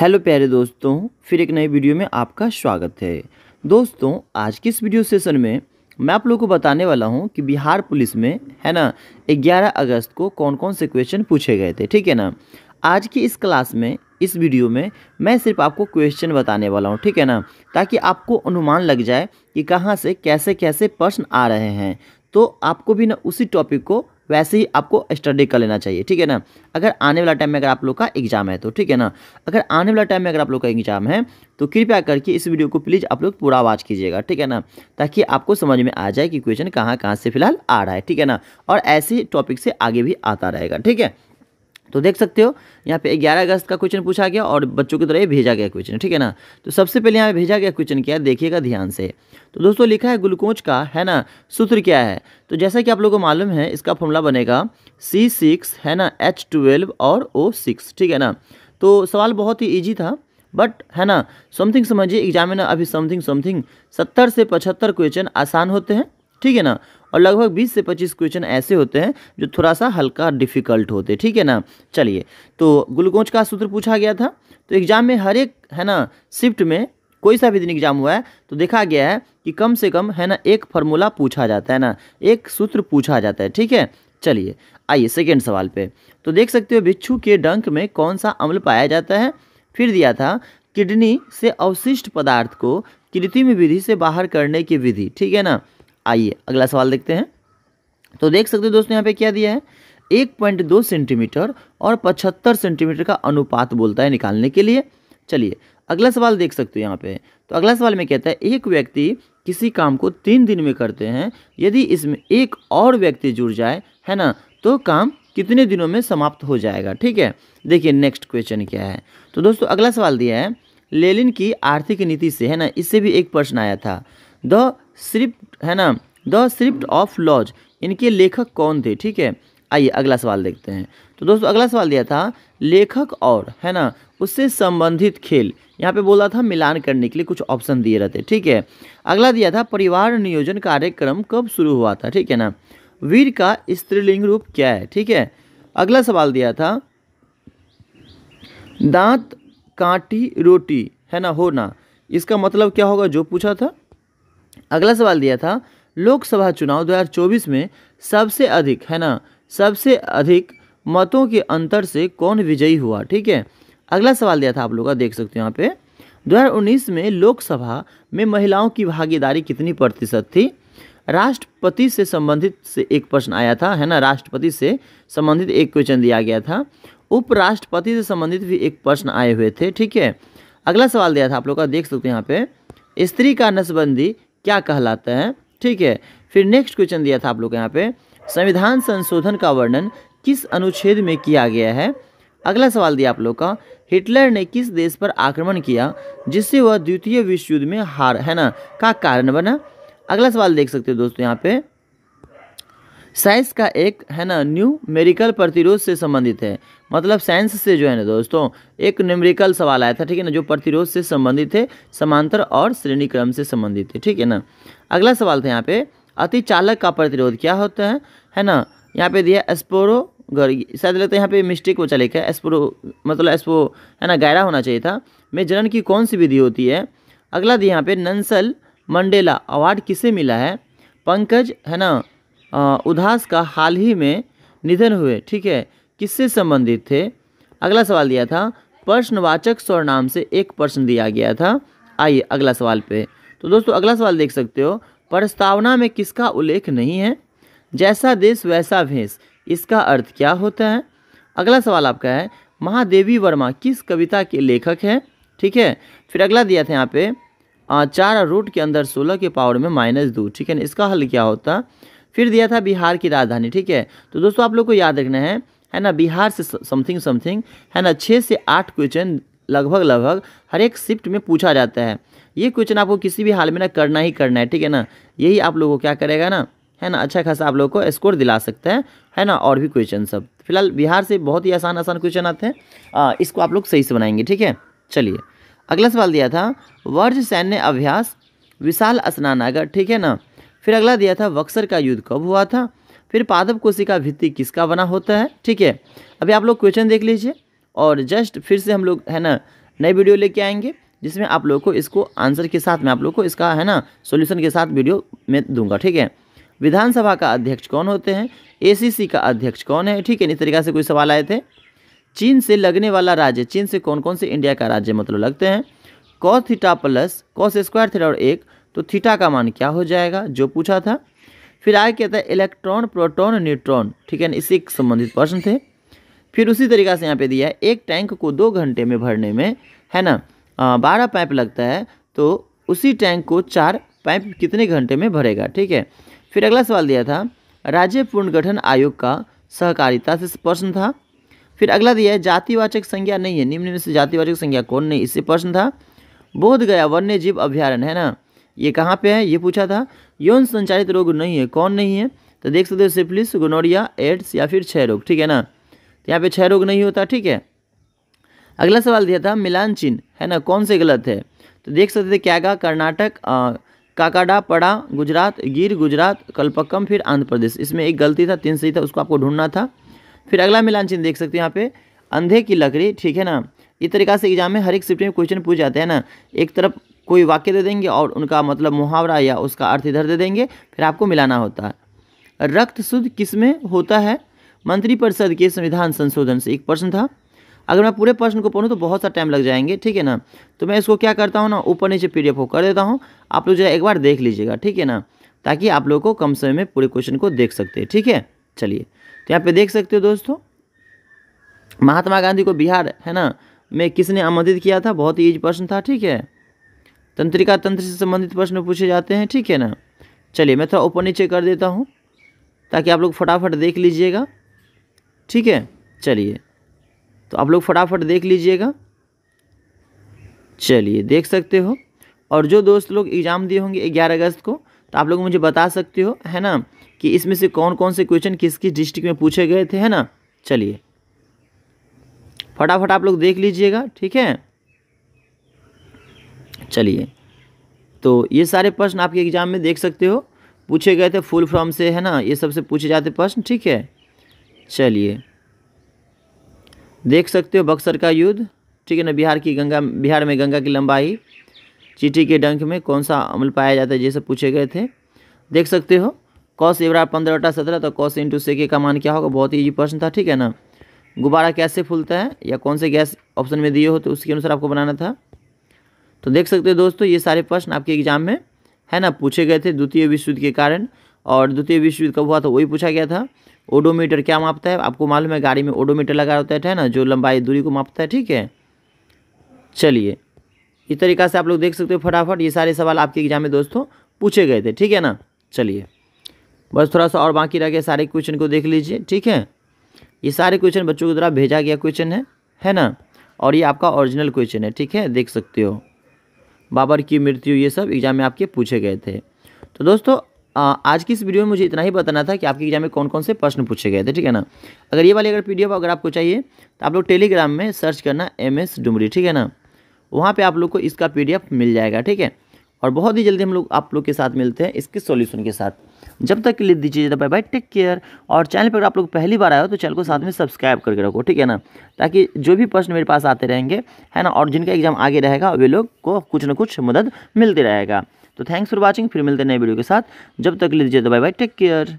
hello प्यारे दोस्तों फिर एक नई वीडियो में आपका स्वागत है दोस्तों आज की इस वीडियो सेशन में मैं आप लोगों को बताने वाला हूं कि बिहार पुलिस में है ना 11 अगस्त को कौन कौन से क्वेश्चन पूछे गए थे ठीक है ना आज की इस क्लास में इस वीडियो में मैं सिर्फ आपको क्वेश्चन बताने वाला हूँ ठीक है ना ताकि आपको अनुमान लग जाए कि कहाँ से कैसे कैसे प्रश्न आ रहे हैं तो आपको भी ना उसी टॉपिक को वैसे ही आपको स्टडी कर लेना चाहिए ठीक है ना अगर आने वाला टाइम में अगर आप लोग का एग्जाम है तो ठीक है ना अगर आने वाला टाइम में अगर आप लोग का एग्जाम है तो कृपया करके इस वीडियो को प्लीज़ आप लोग पूरा वॉच कीजिएगा ठीक है ना ताकि आपको समझ में आ जाए कि क्वेश्चन कहाँ कहाँ से फिलहाल आ रहा है ठीक है ना और ऐसे टॉपिक से आगे भी आता रहेगा ठीक है तो देख सकते हो यहाँ पे 11 अगस्त का क्वेश्चन पूछा गया और बच्चों की तरह भेजा गया क्वेश्चन ठीक है ना तो सबसे पहले यहाँ पे भेजा गया क्वेश्चन क्या है देखिएगा ध्यान से तो दोस्तों लिखा है ग्लूकोज का है ना सूत्र क्या है तो जैसा कि आप लोगों को मालूम है इसका फॉर्मूला बनेगा सी सिक्स है ना एच ट्वेल्व और ओ सिक्स ठीक है ना तो सवाल बहुत ही ईजी था बट है ना समथिंग समझिए एग्जामिनर अभी समथिंग समथिंग सत्तर से पचहत्तर क्वेश्चन आसान होते हैं ठीक है ना और लगभग 20 से 25 क्वेश्चन ऐसे होते हैं जो थोड़ा सा हल्का डिफिकल्ट होते ठीक है ना चलिए तो ग्लूकोज का सूत्र पूछा गया था तो एग्जाम में हर एक है ना शिफ्ट में कोई सा भी दिन एग्जाम हुआ है तो देखा गया है कि कम से कम है ना एक फार्मूला पूछा जाता है ना एक सूत्र पूछा जाता है ठीक है चलिए आइए सेकेंड सवाल पे तो देख सकते हो बिच्छू के डंक में कौन सा अम्ल पाया जाता है फिर दिया था किडनी से अवशिष्ट पदार्थ को कृत्रिम विधि से बाहर करने की विधि ठीक है ना आइए अगला सवाल देखते हैं तो देख सकते हो दोस्तों यहाँ पे क्या दिया है एक पॉइंट दो सेंटीमीटर और पचहत्तर सेंटीमीटर का अनुपात बोलता है निकालने के लिए चलिए अगला सवाल देख सकते हो यहाँ पे तो अगला सवाल में कहता है एक व्यक्ति किसी काम को तीन दिन में करते हैं यदि इसमें एक और व्यक्ति जुड़ जाए है ना तो काम कितने दिनों में समाप्त हो जाएगा ठीक है देखिए नेक्स्ट क्वेश्चन क्या है तो दोस्तों अगला सवाल दिया है लेलिन की आर्थिक नीति से है ना इससे भी एक प्रश्न आया था द स्क्रिप्ट है ना द स्क्रिप्ट ऑफ लॉज इनके लेखक कौन थे ठीक है आइए अगला सवाल देखते हैं तो दोस्तों अगला सवाल दिया था लेखक और है ना उससे संबंधित खेल यहाँ पे बोला था मिलान करने के लिए कुछ ऑप्शन दिए रहते ठीक है अगला दिया था परिवार नियोजन कार्यक्रम कब शुरू हुआ था ठीक है ना वीर का स्त्रीलिंग रूप क्या है ठीक है अगला सवाल दिया था दांत कांटी रोटी है ना होना इसका मतलब क्या होगा जो पूछा था अगला सवाल दिया था लोकसभा चुनाव 2024 में सबसे अधिक है ना सबसे अधिक मतों के अंतर से कौन विजयी हुआ ठीक है अगला सवाल दिया था आप लोग का देख सकते हो यहाँ पे 2019 में लोकसभा में महिलाओं की भागीदारी कितनी प्रतिशत थी राष्ट्रपति से संबंधित से एक प्रश्न आया था है ना राष्ट्रपति से संबंधित एक क्वेश्चन दिया गया था उपराष्ट्रपति से संबंधित भी एक प्रश्न आए हुए थे ठीक है अगला सवाल दिया था आप लोग का देख सकते हो यहाँ पे स्त्री का नसबंदी क्या कहलाता है ठीक है फिर नेक्स्ट क्वेश्चन दिया था आप लोग यहाँ पे संविधान संशोधन का वर्णन किस अनुच्छेद में किया गया है अगला सवाल दिया आप लोग का हिटलर ने किस देश पर आक्रमण किया जिससे वह द्वितीय विश्व युद्ध में हार है ना का कारण बना अगला सवाल देख सकते हो दोस्तों यहाँ पे साइंस का एक है ना न्यू मेरिकल प्रतिरोध से संबंधित है मतलब साइंस से जो है ना दोस्तों एक न्यूमेरिकल सवाल आया था ठीक है ना जो प्रतिरोध से संबंधित है समांतर और श्रेणी क्रम से संबंधित है ठीक है ना अगला सवाल था यहाँ पे अति चालक का प्रतिरोध क्या होता है है ना यहाँ पे दिया एस्पोरो शायद लगता है यहाँ पे मिस्टेक वो चले क्या एस्पोरो मतलब एस्पो है ना गायरा होना चाहिए था मेजरन जनन की कौन सी विधि होती है अगला दिया यहाँ पे नंसल मंडेला अवार्ड किसे मिला है पंकज है ना उदास का हाल ही में निधन हुए ठीक है किससे संबंधित थे अगला सवाल दिया था प्रश्नवाचक स्वर नाम से एक प्रश्न दिया गया था आइए अगला सवाल पे तो दोस्तों अगला सवाल देख सकते हो प्रस्तावना में किसका उल्लेख नहीं है जैसा देश वैसा भेष इसका अर्थ क्या होता है अगला सवाल आपका है महादेवी वर्मा किस कविता के लेखक है ठीक है फिर अगला दिया था यहाँ पे चार रूट के अंदर सोलह के पावर में माइनस दो ठीक है ना इसका हल क्या होता फिर दिया था बिहार की राजधानी ठीक है तो दोस्तों आप लोग को याद रखना है है ना बिहार से समथिंग समथिंग है ना छः से आठ क्वेश्चन लगभग लगभग हर एक शिफ्ट में पूछा जाता है ये क्वेश्चन आपको किसी भी हाल में ना करना ही करना है ठीक है ना यही आप लोगों को क्या करेगा ना है ना अच्छा खासा आप लोगों को स्कोर दिला सकता है है ना और भी क्वेश्चन सब फिलहाल बिहार से बहुत ही आसान आसान क्वेश्चन आते हैं इसको आप लोग सही से बनाएंगे ठीक है चलिए अगला सवाल दिया था वर्ज सैन्य अभ्यास विशाल स्नानागर ठीक है ना फिर अगला दिया था वक्सर का युद्ध कब हुआ था फिर पादप कोशिका भित्ति किसका बना होता है ठीक है अभी आप लोग क्वेश्चन देख लीजिए और जस्ट फिर से हम लोग है ना नई वीडियो लेके आएंगे जिसमें आप लोग को इसको आंसर के साथ में आप लोग को इसका है ना सोल्यूशन के साथ वीडियो में दूंगा ठीक है विधानसभा का अध्यक्ष कौन होते हैं एसीसी का अध्यक्ष कौन है ठीक है इस तरीका से कोई सवाल आए थे चीन से लगने वाला राज्य चीन से कौन कौन से इंडिया का राज्य मतलब लगते हैं cos theta plus cos square theta और एक तो थीटा का मान क्या हो जाएगा जो पूछा था फिर आगे क्या था इलेक्ट्रॉन प्रोटॉन न्यूट्रॉन ठीक है ना इसी संबंधित प्रश्न थे फिर उसी तरीका से यहाँ पे दिया है एक टैंक को दो घंटे में भरने में है ना बारह पाइप लगता है तो उसी टैंक को चार पाइप कितने घंटे में भरेगा ठीक है फिर अगला सवाल दिया था राज्य पुनर्गठन आयोग का सहकारिता से प्रश्न था फिर अगला दिया है जातिवाचक संज्ञा नहीं है निम्न में से जातिवाचक संज्ञा कौन नहीं इससे प्रश्न था बोध गया वन्य जीव अभ्यारण है ना ये कहाँ पे है ये पूछा था यौन संचारित रोग नहीं है कौन नहीं है तो देख सकते हो सिफिलिस गोनोरिया एड्स या फिर क्षय रोग ठीक है ना तो यहाँ पे क्षय रोग नहीं होता ठीक है अगला सवाल दिया था मिलान चिन्ह है ना कौन से गलत है तो देख सकते थे क्यागा कर्नाटक काकाडा पड़ा गुजरात गिर गुजरात कलपक्कम फिर आंध्र प्रदेश इसमें एक गलती था तीन सही था उसको आपको ढूंढना था फिर अगला मिलान चिन्ह देख सकते हो यहाँ पे अंधे की लकड़ी ठीक है ना इस तरीका से एग्जाम में हर एक शिफ्ट में क्वेश्चन पूछ जाते हैं ना एक तरफ कोई वाक्य दे देंगे और उनका मतलब मुहावरा या उसका अर्थ इधर दे देंगे फिर आपको मिलाना होता है रक्त शुद्ध किस में होता है मंत्रिपरिषद के संविधान संशोधन से एक प्रश्न था अगर मैं पूरे प्रश्न को पढ़ूँ तो बहुत सा टाइम लग जाएंगे ठीक है ना तो मैं इसको क्या करता हूँ ना ऊपर नीचे पी डी कर देता हूँ आप लोग जो है एक बार देख लीजिएगा ठीक है ना ताकि आप लोग को कम समय में पूरे क्वेश्चन को देख सकते हैं ठीक है चलिए तो यहाँ पे देख सकते हो दोस्तों महात्मा गांधी को बिहार है ना में किसने आमंत्रित किया था बहुत ही ईज प्रश्न था ठीक है तंत्रिका तंत्र से संबंधित प्रश्न पूछे जाते हैं ठीक है ना चलिए मैं थोड़ा ऊपर नीचे कर देता हूँ ताकि आप लोग फटाफट देख लीजिएगा ठीक है चलिए तो आप लोग फटाफट देख लीजिएगा चलिए देख सकते हो और जो दोस्त लोग एग्ज़ाम दिए होंगे ग्यारह अगस्त को तो आप लोग मुझे बता सकते हो है ना कि इसमें से कौन कौन से क्वेश्चन किस किस डिस्ट्रिक्ट में पूछे गए थे है ना चलिए फटाफट आप लोग देख लीजिएगा ठीक है चलिए तो ये सारे प्रश्न आपके एग्ज़ाम में देख सकते हो पूछे गए थे फुल फॉर्म से है ना ये सबसे पूछे जाते प्रश्न ठीक है चलिए देख सकते हो बक्सर का युद्ध ठीक है ना बिहार की गंगा बिहार में गंगा की लंबाई चीटी के डंक में कौन सा अमल पाया जाता है जैसे पूछे गए थे देख सकते हो कौश एवरा पंद्रह बटा सत्रह तो कौश इंटू से के का मान क्या होगा बहुत ईजी प्रश्न था ठीक है ना गुब्बारा कैसे फूलता है या कौन से गैस ऑप्शन में दिए हो तो उसके अनुसार आपको बनाना था तो देख सकते हो दोस्तों ये सारे प्रश्न आपके एग्जाम में है ना पूछे गए थे द्वितीय विश्व युद्ध के कारण और द्वितीय विश्व युद्ध कब हुआ था वही पूछा गया था ओडोमीटर क्या मापता है आपको मालूम है गाड़ी में ओडोमीटर लगा होता है ना जो लंबाई दूरी को मापता है ठीक है चलिए इस तरीका से आप लोग देख सकते हो फटाफट ये सारे सवाल आपके एग्जाम में दोस्तों पूछे गए थे ठीक है ना चलिए बस थोड़ा सा और बाकी रह गया सारे क्वेश्चन को देख लीजिए ठीक है ये सारे क्वेश्चन बच्चों के द्वारा भेजा गया क्वेश्चन है है ना और ये आपका ओरिजिनल क्वेश्चन है ठीक है देख सकते हो बाबर की मृत्यु ये सब एग्जाम में आपके पूछे गए थे तो दोस्तों आज की इस वीडियो में मुझे इतना ही बताना था कि आपके एग्जाम में कौन कौन से प्रश्न पूछे गए थे ठीक है ना अगर ये वाली अगर पी अगर आपको चाहिए तो आप लोग टेलीग्राम में सर्च करना एम एस डुमरी ठीक है ना वहाँ पर आप लोग को इसका पी मिल जाएगा ठीक है और बहुत ही जल्दी हम लोग आप लोग के साथ मिलते हैं इसके सॉल्यूशन के साथ जब तक के लिए दीजिए बाय बाय टेक केयर और चैनल पर आप लोग पहली बार आए हो तो चैनल को साथ में सब्सक्राइब करके रखो ठीक है ना ताकि जो भी प्रश्न मेरे पास आते रहेंगे है ना और जिनका एग्जाम आगे रहेगा वे लोग को कुछ ना कुछ मदद मिलती रहेगा तो थैंक्स फॉर वॉचिंग फिर मिलते नए वीडियो के साथ जब तक ले लीजिए बाय बाय टेक केयर